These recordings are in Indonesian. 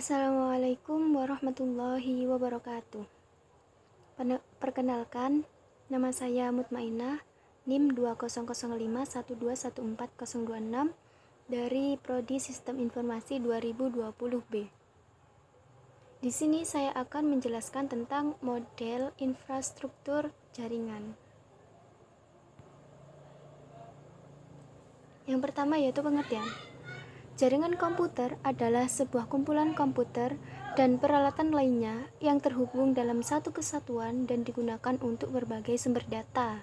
Assalamualaikum warahmatullahi wabarakatuh. Perkenalkan, nama saya Mutmainah, NIM 2005-1214026 dari Prodi Sistem Informasi 2020B. Di sini saya akan menjelaskan tentang model infrastruktur jaringan. Yang pertama yaitu pengertian. Jaringan komputer adalah sebuah kumpulan komputer dan peralatan lainnya yang terhubung dalam satu kesatuan dan digunakan untuk berbagai sumber data.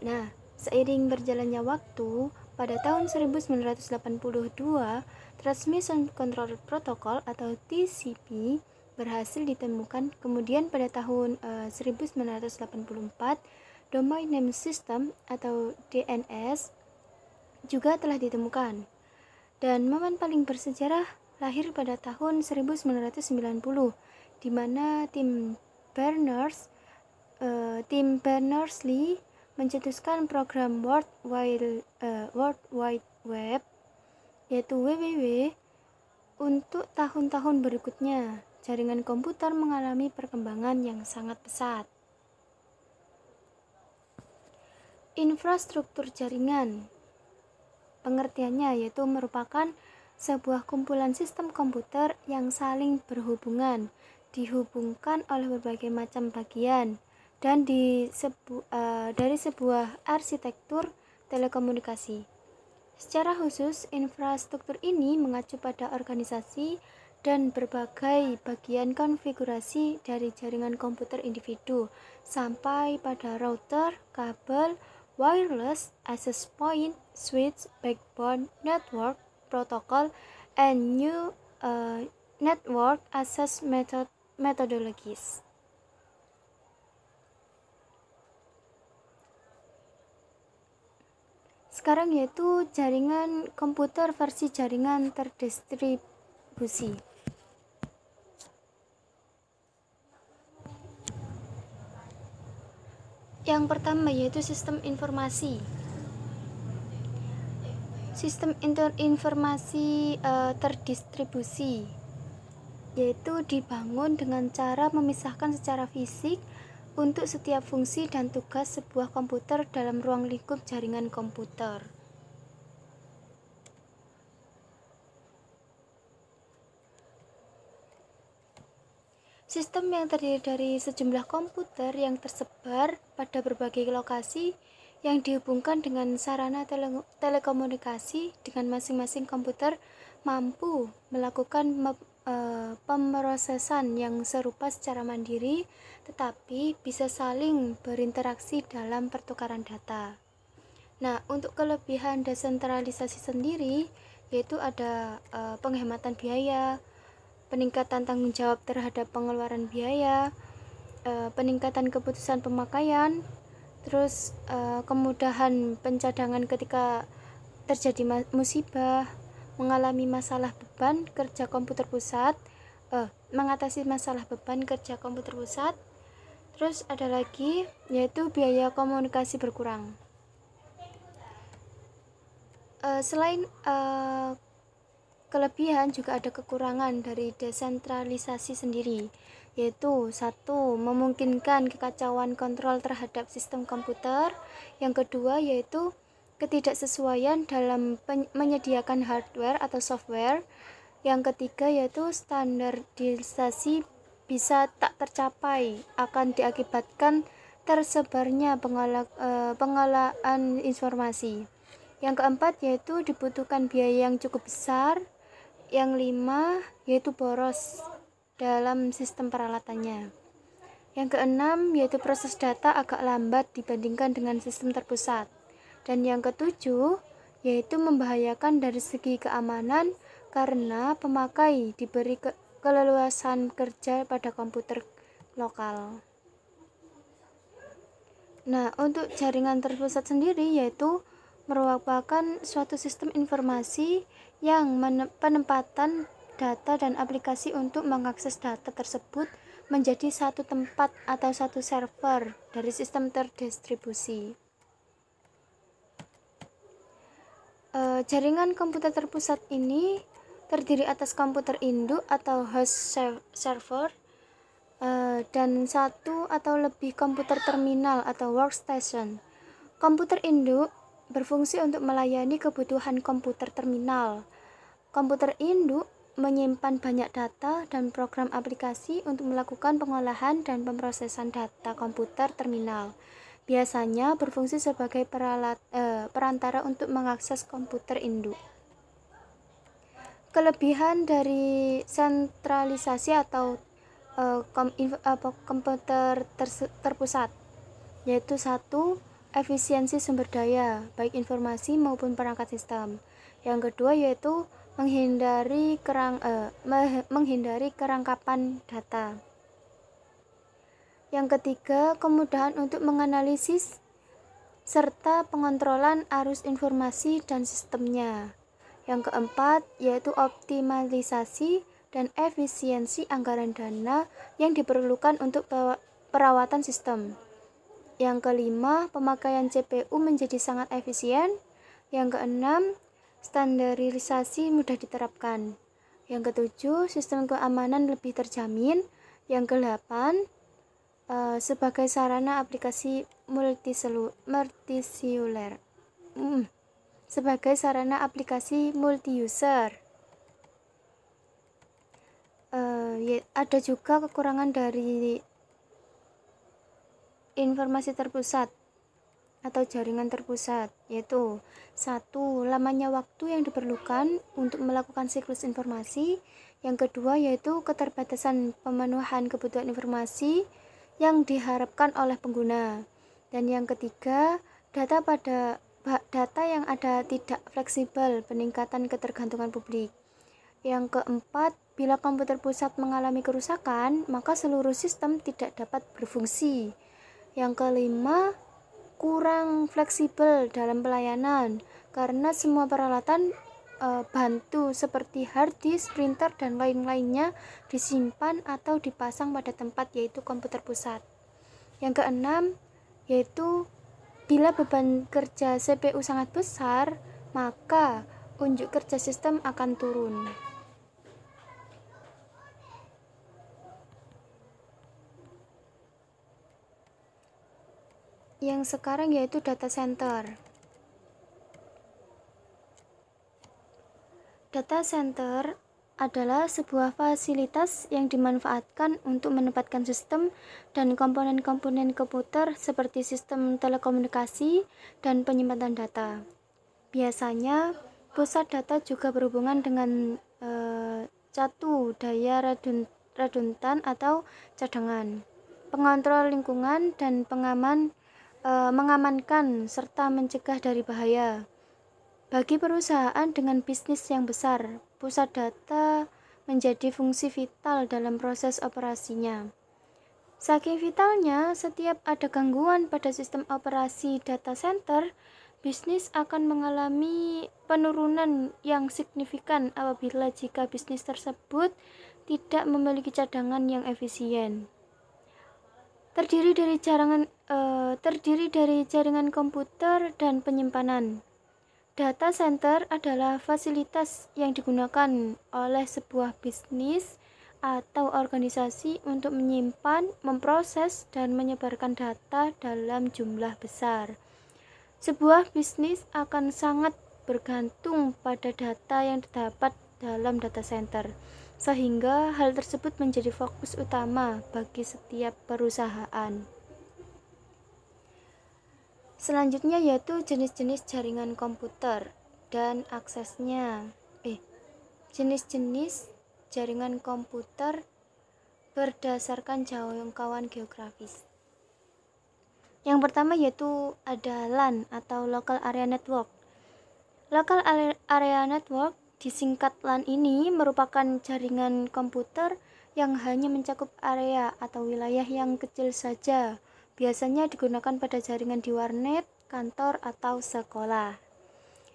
Nah, seiring berjalannya waktu, pada tahun 1982, Transmission Control Protocol atau TCP berhasil ditemukan. Kemudian pada tahun eh, uh, 1984, Domain Name System atau DNS juga telah ditemukan dan momen paling bersejarah lahir pada tahun 1990 di mana tim Berners uh, tim Berners-Lee mencetuskan program World Wide, uh, World Wide Web yaitu WWW untuk tahun-tahun berikutnya. Jaringan komputer mengalami perkembangan yang sangat pesat. Infrastruktur jaringan Pengertiannya yaitu merupakan sebuah kumpulan sistem komputer yang saling berhubungan, dihubungkan oleh berbagai macam bagian, dan di sebu uh, dari sebuah arsitektur telekomunikasi. Secara khusus, infrastruktur ini mengacu pada organisasi dan berbagai bagian konfigurasi dari jaringan komputer individu sampai pada router, kabel, wireless access point, switch, backbone, network, protocol, and new uh, network access method methodologies. Sekarang yaitu jaringan komputer versi jaringan terdistribusi. Yang pertama yaitu sistem informasi. Sistem informasi uh, terdistribusi yaitu dibangun dengan cara memisahkan secara fisik untuk setiap fungsi dan tugas sebuah komputer dalam ruang lingkup jaringan komputer. Sistem yang terdiri dari sejumlah komputer yang tersebar pada berbagai lokasi yang dihubungkan dengan sarana tele telekomunikasi dengan masing-masing komputer mampu melakukan e, pemrosesan yang serupa secara mandiri tetapi bisa saling berinteraksi dalam pertukaran data. Nah, untuk kelebihan desentralisasi sendiri yaitu ada e, penghematan biaya, peningkatan tanggung jawab terhadap pengeluaran biaya, eh, peningkatan keputusan pemakaian, terus eh, kemudahan pencadangan ketika terjadi musibah, mengalami masalah beban kerja komputer pusat, eh, mengatasi masalah beban kerja komputer pusat. Terus ada lagi yaitu biaya komunikasi berkurang. selain e, kelebihan juga ada kekurangan dari desentralisasi sendiri, yaitu satu memungkinkan kekacauan kontrol terhadap sistem komputer, yang kedua yaitu ketidaksesuaian dalam menyediakan hardware atau software, yang ketiga yaitu standarisasi bisa tak tercapai akan diakibatkan tersebarnya pengala, eh, informasi. Yang keempat yaitu dibutuhkan biaya yang cukup besar yang lima yaitu boros dalam sistem peralatannya. Yang keenam yaitu proses data agak lambat dibandingkan dengan sistem terpusat. Dan yang ketujuh yaitu membahayakan dari segi keamanan karena pemakai diberi ke keleluasan kerja pada komputer lokal. Nah, untuk jaringan terpusat sendiri yaitu merupakan suatu sistem informasi yang penempatan data dan aplikasi untuk mengakses data tersebut menjadi satu tempat atau satu server dari sistem terdistribusi. E, jaringan komputer terpusat ini terdiri atas komputer induk atau host server e, dan satu atau lebih komputer terminal atau workstation. Komputer induk berfungsi untuk melayani kebutuhan komputer terminal. Komputer induk menyimpan banyak data dan program aplikasi untuk melakukan pengolahan dan pemrosesan data komputer terminal. Biasanya berfungsi sebagai peralat, eh, perantara untuk mengakses komputer induk. Kelebihan dari sentralisasi atau eh, kom, info, eh, komputer ter, terpusat yaitu satu efisiensi sumber daya, baik informasi maupun perangkat sistem. Yang kedua yaitu menghindari kerang eh, menghindari kerangkapan data. Yang ketiga, kemudahan untuk menganalisis serta pengontrolan arus informasi dan sistemnya. Yang keempat, yaitu optimalisasi dan efisiensi anggaran dana yang diperlukan untuk perawatan sistem. Yang kelima, pemakaian CPU menjadi sangat efisien. Yang keenam, standarisasi mudah diterapkan. Yang ketujuh, sistem keamanan lebih terjamin. Yang kedelapan, uh, eh, sebagai sarana aplikasi multiseluler. Hmm. Sebagai sarana aplikasi multi-user. Uh, ya, ada juga kekurangan dari informasi terpusat atau jaringan terpusat, yaitu satu lamanya waktu yang diperlukan untuk melakukan siklus informasi, yang kedua yaitu keterbatasan pemenuhan kebutuhan informasi yang diharapkan oleh pengguna, dan yang ketiga data pada data yang ada tidak fleksibel peningkatan ketergantungan publik. Yang keempat, bila komputer pusat mengalami kerusakan, maka seluruh sistem tidak dapat berfungsi. Yang kelima, kurang fleksibel dalam pelayanan karena semua peralatan e, bantu seperti hard disk, printer dan lain-lainnya disimpan atau dipasang pada tempat yaitu komputer pusat. Yang keenam yaitu bila beban kerja CPU sangat besar, maka unjuk kerja sistem akan turun. yang sekarang yaitu data center. Data center adalah sebuah fasilitas yang dimanfaatkan untuk menempatkan sistem dan komponen-komponen komputer seperti sistem telekomunikasi dan penyimpanan data. Biasanya, pusat data juga berhubungan dengan e, catu daya redundan atau cadangan, pengontrol lingkungan, dan pengaman e, mengamankan serta mencegah dari bahaya. Bagi perusahaan dengan bisnis yang besar, pusat data menjadi fungsi vital dalam proses operasinya. Saking vitalnya, setiap ada gangguan pada sistem operasi data center, bisnis akan mengalami penurunan yang signifikan apabila jika bisnis tersebut tidak memiliki cadangan yang efisien. Terdiri dari cadangan Eh, terdiri dari jaringan komputer dan penyimpanan. Data center adalah fasilitas yang digunakan oleh sebuah bisnis atau organisasi untuk menyimpan, memproses, dan menyebarkan data dalam jumlah besar. Sebuah bisnis akan sangat bergantung pada data yang terdapat dalam data center, sehingga hal tersebut menjadi fokus utama bagi setiap perusahaan. Selanjutnya yaitu jenis-jenis jaringan komputer dan aksesnya. Eh, jenis-jenis jaringan komputer berdasarkan jangkauan geografis. Yang pertama yaitu ada LAN atau Local Area Network. Local Area Network disingkat LAN ini merupakan jaringan komputer yang hanya mencakup area atau wilayah yang kecil saja Biasanya digunakan pada jaringan di warnet, kantor, atau sekolah.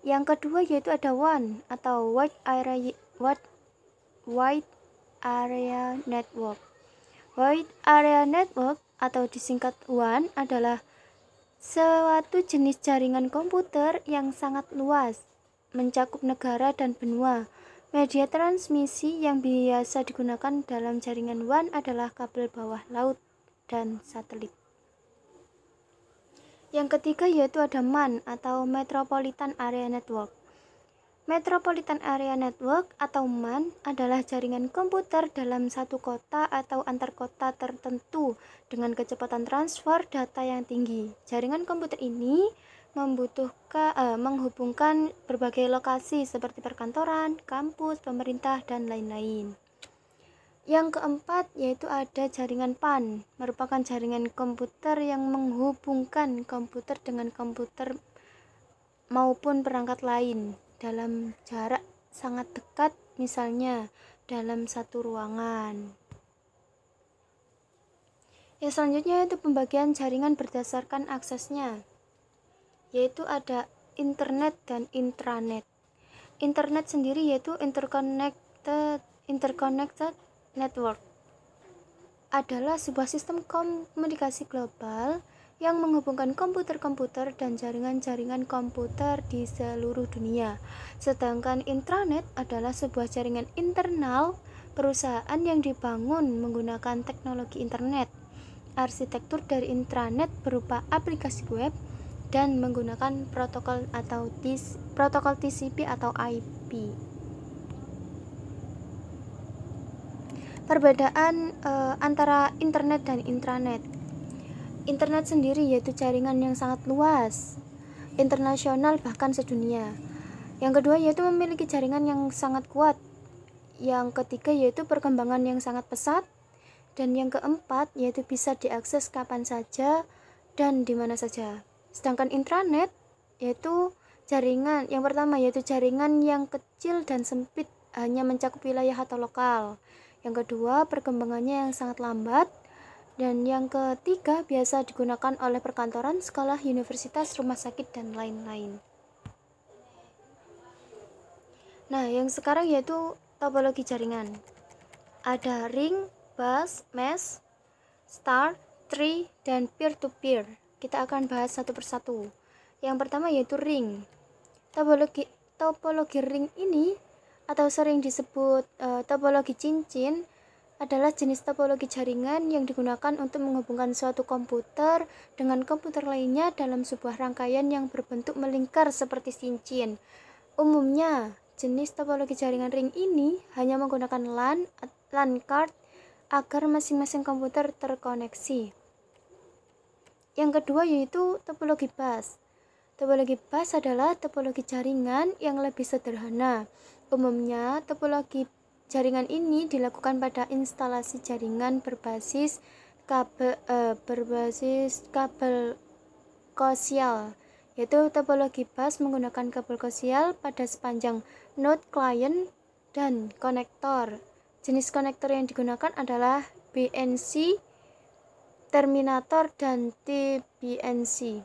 Yang kedua yaitu ada WAN atau Wide Area, Wide, Area Network. Wide Area Network atau disingkat WAN adalah suatu jenis jaringan komputer yang sangat luas, mencakup negara dan benua. Media transmisi yang biasa digunakan dalam jaringan WAN adalah kabel bawah laut dan satelit. Yang ketiga yaitu ada MAN atau Metropolitan Area Network. Metropolitan Area Network atau MAN adalah jaringan komputer dalam satu kota atau antar kota tertentu dengan kecepatan transfer data yang tinggi. Jaringan komputer ini membutuhkan eh, menghubungkan berbagai lokasi seperti perkantoran, kampus, pemerintah dan lain-lain. Yang keempat yaitu ada jaringan PAN, merupakan jaringan komputer yang menghubungkan komputer dengan komputer maupun perangkat lain dalam jarak sangat dekat, misalnya dalam satu ruangan. ya selanjutnya yaitu pembagian jaringan berdasarkan aksesnya, yaitu ada internet dan intranet. Internet sendiri yaitu interconnected interconnected Network adalah sebuah sistem komunikasi global yang menghubungkan komputer-komputer dan jaringan-jaringan komputer di seluruh dunia. Sedangkan intranet adalah sebuah jaringan internal perusahaan yang dibangun menggunakan teknologi internet. Arsitektur dari intranet berupa aplikasi web dan menggunakan protokol atau protokol TCP atau IP. perbedaan uh, antara internet dan intranet. Internet sendiri yaitu jaringan yang sangat luas, internasional bahkan sedunia. Yang kedua yaitu memiliki jaringan yang sangat kuat. Yang ketiga yaitu perkembangan yang sangat pesat. Dan yang keempat yaitu bisa diakses kapan saja dan di mana saja. Sedangkan intranet yaitu jaringan yang pertama yaitu jaringan yang kecil dan sempit hanya mencakup wilayah atau lokal. Yang kedua, perkembangannya yang sangat lambat. Dan yang ketiga, biasa digunakan oleh perkantoran, sekolah, universitas, rumah sakit, dan lain-lain. Nah, yang sekarang yaitu topologi jaringan. Ada ring, bus, mesh, star, tree, dan peer-to-peer. Kita akan bahas satu persatu. Yang pertama yaitu ring. Topologi, topologi ring ini atau sering disebut e, topologi cincin adalah jenis topologi jaringan yang digunakan untuk menghubungkan suatu komputer dengan komputer lainnya dalam sebuah rangkaian yang berbentuk melingkar seperti cincin. Umumnya, jenis topologi jaringan ring ini hanya menggunakan LAN, LAN card agar masing-masing komputer terkoneksi. Yang kedua yaitu topologi bus. Topologi bus adalah topologi jaringan yang lebih sederhana Umumnya, topologi jaringan ini dilakukan pada instalasi jaringan berbasis kabel eh, berbasis kabel kosial yaitu topologi bus menggunakan kabel kosial pada sepanjang node client dan konektor. Jenis konektor yang digunakan adalah BNC, terminator dan TBNC.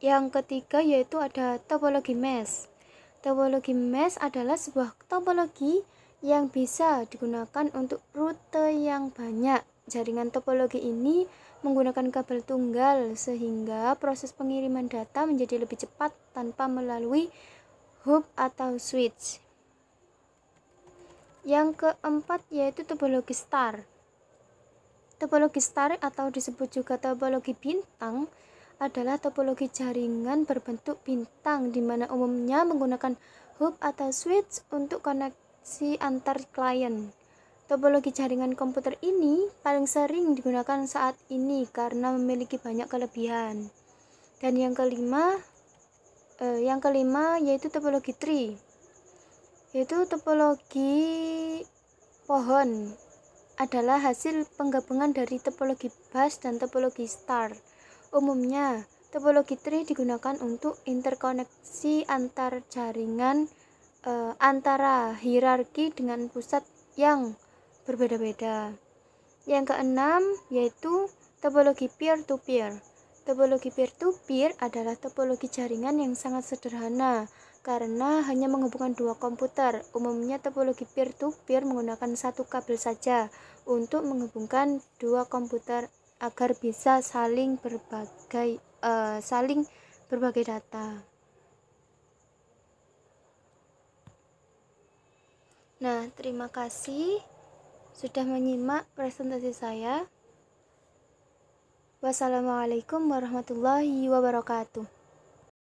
Yang ketiga yaitu ada topologi mesh. Topologi mesh adalah sebuah topologi yang bisa digunakan untuk rute yang banyak. Jaringan topologi ini menggunakan kabel tunggal sehingga proses pengiriman data menjadi lebih cepat tanpa melalui hub atau switch. Yang keempat yaitu topologi star. Topologi star atau disebut juga topologi bintang adalah topologi jaringan berbentuk bintang di mana umumnya menggunakan hub atau switch untuk koneksi antar klien. Topologi jaringan komputer ini paling sering digunakan saat ini karena memiliki banyak kelebihan. Dan yang kelima, eh, yang kelima yaitu topologi tree, yaitu topologi pohon adalah hasil penggabungan dari topologi bus dan topologi star. Umumnya, topologi tree digunakan untuk interkoneksi antar jaringan e, antara hierarki dengan pusat yang berbeda-beda. Yang keenam yaitu topologi peer-to-peer. Topologi peer-to-peer adalah topologi jaringan yang sangat sederhana karena hanya menghubungkan dua komputer. Umumnya topologi peer to -peer menggunakan satu kabel saja untuk menghubungkan dua komputer agar bisa saling berbagai uh, saling berbagai data. Nah, terima kasih sudah menyimak presentasi saya. Wassalamualaikum warahmatullahi wabarakatuh.